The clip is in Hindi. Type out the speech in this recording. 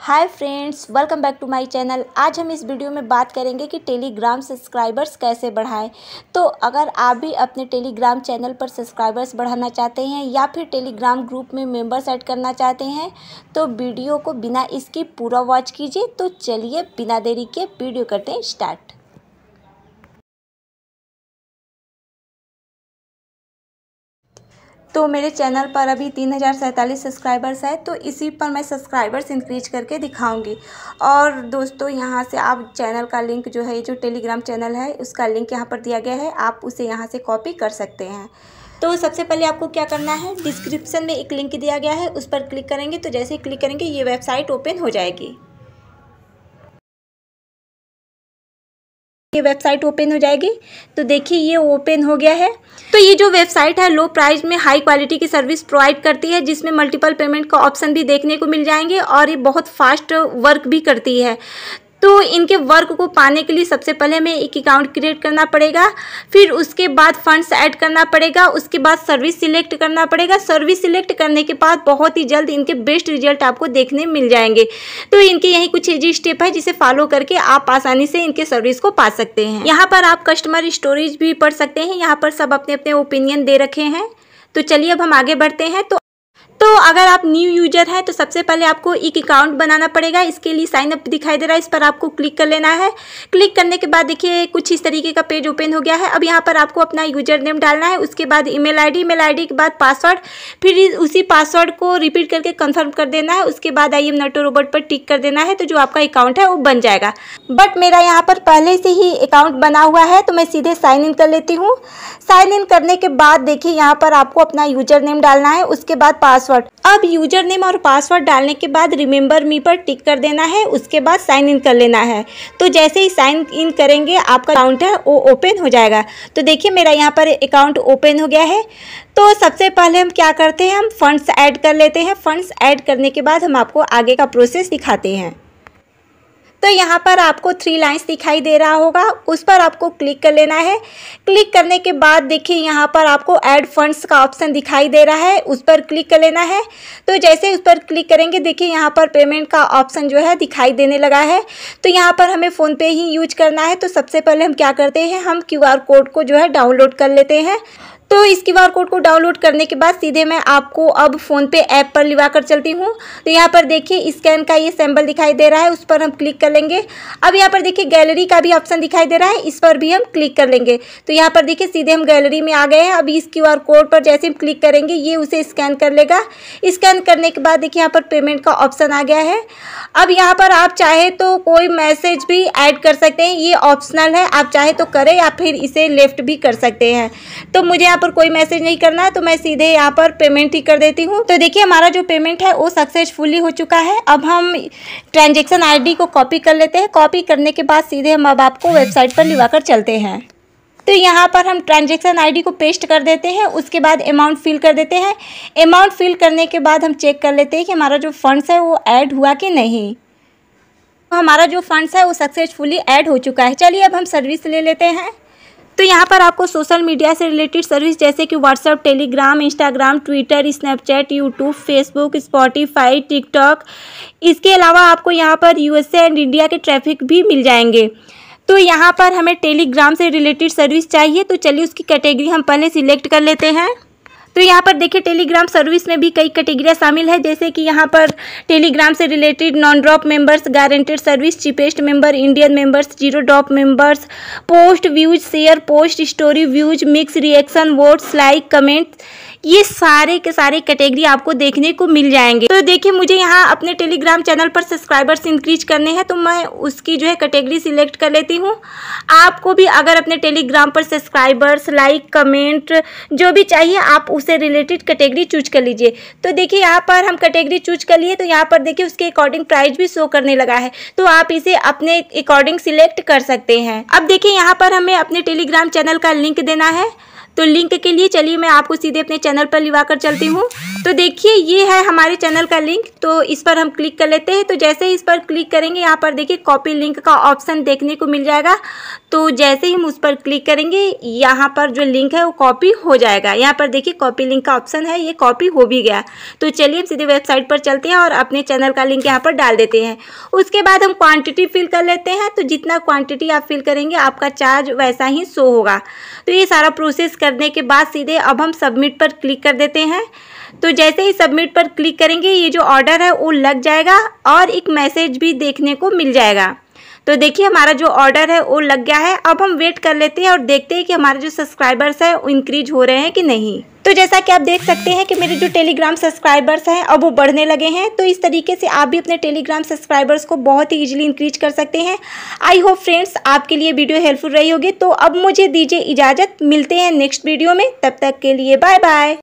hi friends welcome back to my channel आज हम इस वीडियो में बात करेंगे कि टेलीग्राम सब्सक्राइबर्स कैसे बढ़ाएं तो अगर आप भी अपने टेलीग्राम चैनल पर सब्सक्राइबर्स बढ़ाना चाहते हैं या फिर टेलीग्राम ग्रुप में मेंबर्स ऐड करना चाहते हैं तो वीडियो को बिना इसकी पूरा वॉच कीजिए तो चलिए बिना देरी के वीडियो करते हैं स्टार्ट तो मेरे चैनल पर अभी तीन हज़ार सैंतालीस सब्सक्राइबर्स है तो इसी पर मैं सब्सक्राइबर्स इंक्रीज करके दिखाऊंगी और दोस्तों यहाँ से आप चैनल का लिंक जो है जो टेलीग्राम चैनल है उसका लिंक यहाँ पर दिया गया है आप उसे यहाँ से कॉपी कर सकते हैं तो सबसे पहले आपको क्या करना है डिस्क्रिप्सन में एक लिंक दिया गया है उस पर क्लिक करेंगे तो जैसे ही क्लिक करेंगे ये वेबसाइट ओपन हो जाएगी आपकी वेबसाइट ओपन हो जाएगी तो देखिए ये ओपन हो गया है तो ये जो वेबसाइट है लो प्राइस में हाई क्वालिटी की सर्विस प्रोवाइड करती है जिसमें मल्टीपल पेमेंट का ऑप्शन भी देखने को मिल जाएंगे और ये बहुत फास्ट वर्क भी करती है तो इनके वर्क को पाने के लिए सबसे पहले हमें एक अकाउंट क्रिएट करना पड़ेगा फिर उसके बाद फंड्स ऐड करना पड़ेगा उसके बाद सर्विस सिलेक्ट करना पड़ेगा सर्विस सिलेक्ट करने के बाद बहुत ही जल्द इनके बेस्ट रिजल्ट आपको देखने मिल जाएंगे तो इनके यही कुछ इजी स्टेप है जिसे फॉलो करके आप आसानी से इनके सर्विस को पा सकते हैं यहाँ पर आप कस्टमर स्टोरेज भी पढ़ सकते हैं यहाँ पर सब अपने अपने ओपिनियन दे रखे हैं तो चलिए अब हम आगे बढ़ते हैं तो तो अगर आप न्यू यूजर हैं तो सबसे पहले आपको एक अकाउंट बनाना पड़ेगा इसके लिए साइन अप दिखाई दे रहा है इस पर आपको क्लिक कर लेना है क्लिक करने के बाद देखिए कुछ इस तरीके का पेज ओपन हो गया है अब यहाँ पर आपको अपना यूजर नेम डालना है उसके बाद ईमेल आईडी ईमेल आईडी के बाद पासवर्ड फिर उसी पासवर्ड को रिपीट करके कन्फर्म कर देना है उसके बाद आई एम नटो रोबोट पर टिक कर देना है तो जो आपका अकाउंट है वो बन जाएगा बट मेरा यहाँ पर पहले से ही अकाउंट बना हुआ है तो मैं सीधे साइन इन कर लेती हूँ साइन इन करने के बाद देखिए यहाँ पर आपको अपना यूजर नेम डालना है उसके बाद पासवर्ड पासवर्ड अब यूजर नेम और पासवर्ड डालने के बाद रिमेंबर मी पर टिक कर देना है उसके बाद साइन इन कर लेना है तो जैसे ही साइन इन करेंगे आपका अकाउंट है वो ओपन हो जाएगा तो देखिए मेरा यहाँ पर अकाउंट ओपन हो गया है तो सबसे पहले हम क्या करते हैं हम फंड्स ऐड कर लेते हैं फंड्स ऐड करने के बाद हम आपको आगे का प्रोसेस दिखाते हैं तो यहाँ पर आपको थ्री लाइंस दिखाई दे रहा होगा उस पर आपको क्लिक कर लेना है क्लिक करने के बाद देखिए यहाँ पर आपको ऐड फंड्स का ऑप्शन दिखाई दे रहा है उस पर क्लिक कर लेना है तो जैसे उस पर क्लिक करेंगे देखिए यहाँ पर पेमेंट का ऑप्शन जो है दिखाई देने लगा है तो यहाँ पर हमें फ़ोनपे ही यूज करना है तो सबसे पहले हम क्या करते हैं हम क्यू कोड को जो है डाउनलोड कर लेते हैं तो इस क्यू आर कोड को डाउनलोड करने के बाद सीधे मैं आपको अब फ़ोनपे ऐप पर लिवा कर चलती हूँ तो यहाँ पर देखिए स्कैन का ये सैम्पल दिखाई दे रहा है उस पर हम क्लिक कर लेंगे अब यहाँ पर देखिए गैलरी का भी ऑप्शन दिखाई दे रहा है इस पर भी हम क्लिक कर लेंगे तो यहाँ पर देखिए सीधे हम गैलरी में आ गए हैं अभी इस क्यू आर कोड पर जैसे हम क्लिक करेंगे ये उसे स्कैन कर लेगा स्कैन करने के बाद देखिए यहाँ पर पेमेंट का ऑप्शन आ गया है अब यहाँ पर आप चाहे तो कोई मैसेज भी ऐड कर सकते हैं ये ऑप्शनल है आप चाहे तो करें या फिर इसे लेफ्ट भी कर सकते हैं तो मुझे यहाँ पर कोई मैसेज नहीं करना है तो मैं सीधे यहाँ पर पेमेंट ही कर देती हूँ तो देखिए हमारा जो पेमेंट है वो सक्सेसफुली हो चुका है अब हम ट्रांजेक्शन आई को कॉपी कर लेते हैं कॉपी करने के बाद सीधे हम अब आपको वेबसाइट पर लिवा चलते हैं तो यहाँ पर हम ट्रांजेक्शन आईडी को पेस्ट कर देते हैं उसके बाद अमाउंट फिल कर देते हैं अमाउंट फिल करने के बाद हम चेक कर लेते हैं कि हमारा जो फंड्स है वो ऐड हुआ कि नहीं हमारा जो फंड्स है वो सक्सेसफुली ऐड हो चुका है चलिए अब हम सर्विस ले लेते हैं तो यहाँ पर आपको सोशल मीडिया से रिलेटेड सर्विस जैसे कि WhatsApp Telegram Instagram Twitter Snapchat YouTube Facebook Spotify TikTok इसके अलावा आपको यहाँ पर यूएसए एंड इंडिया के ट्रैफिक भी मिल जाएंगे तो यहाँ पर हमें टेलीग्राम से रिलेटेड सर्विस चाहिए तो चलिए उसकी कैटेगरी हम पहले सिलेक्ट कर लेते हैं तो यहाँ पर देखिए टेलीग्राम सर्विस में भी कई कैटेगरियाँ शामिल है जैसे कि यहाँ पर टेलीग्राम से related non drop members guaranteed service cheapest member Indian members zero drop members post views share post story views mix reaction votes like comments ये सारे के सारे कैटेगरी आपको देखने को मिल जाएंगे तो देखिए मुझे यहाँ अपने टेलीग्राम चैनल पर सब्सक्राइबर्स इंक्रीज करने हैं तो मैं उसकी जो है कैटेगरी सिलेक्ट कर लेती हूँ आपको भी अगर अपने टेलीग्राम पर सब्सक्राइबर्स लाइक कमेंट जो भी चाहिए आप उससे रिलेटेड कैटेगरी चूज कर लीजिए तो देखिए यहाँ पर हम कैटेगरी चूज कर लिए तो यहाँ पर देखिए उसके अकॉर्डिंग प्राइस भी शो करने लगा है तो आप इसे अपने अकॉर्डिंग सिलेक्ट कर सकते हैं अब देखिए यहाँ पर हमें अपने टेलीग्राम चैनल का लिंक देना है तो लिंक के लिए चलिए मैं आपको सीधे अपने चैनल पर लिवा कर चलती हूँ तो देखिए ये है हमारे चैनल का लिंक तो इस पर हम क्लिक कर लेते हैं तो जैसे ही इस पर क्लिक करेंगे यहाँ पर देखिए कॉपी लिंक का ऑप्शन देखने को मिल जाएगा तो जैसे ही हम उस पर क्लिक करेंगे यहाँ पर जो लिंक है वो कॉपी हो जाएगा यहाँ पर देखिए कॉपी लिंक का ऑप्शन है ये कॉपी हो भी गया तो चलिए हम सीधे वेबसाइट पर चलते हैं और अपने चैनल का लिंक यहाँ पर डाल देते हैं उसके बाद हम क्वान्टिटी फिल कर लेते हैं तो जितना क्वान्टिटी आप फिल करेंगे आपका चार्ज वैसा ही शो होगा तो ये सारा प्रोसेस करने के बाद सीधे अब हम सबमिट पर क्लिक कर देते हैं तो तो जैसे ही सबमिट पर क्लिक करेंगे ये जो ऑर्डर है वो लग जाएगा और एक मैसेज भी देखने को मिल जाएगा तो देखिए हमारा जो ऑर्डर है वो लग गया है अब हम वेट कर लेते हैं और देखते हैं कि हमारे जो सब्सक्राइबर्स हैं वो इंक्रीज हो रहे हैं कि नहीं तो जैसा कि आप देख सकते हैं कि मेरे जो टेलीग्राम सब्सक्राइबर्स हैं अब वो बढ़ने लगे हैं तो इस तरीके से आप भी अपने टेलीग्राम सब्सक्राइबर्स को बहुत ही ईजिली इंक्रीज कर सकते हैं आई होप फ्रेंड्स आपके लिए वीडियो हेल्पफुल रही होगी तो अब मुझे दीजिए इजाज़त मिलते हैं नेक्स्ट वीडियो में तब तक के लिए बाय बाय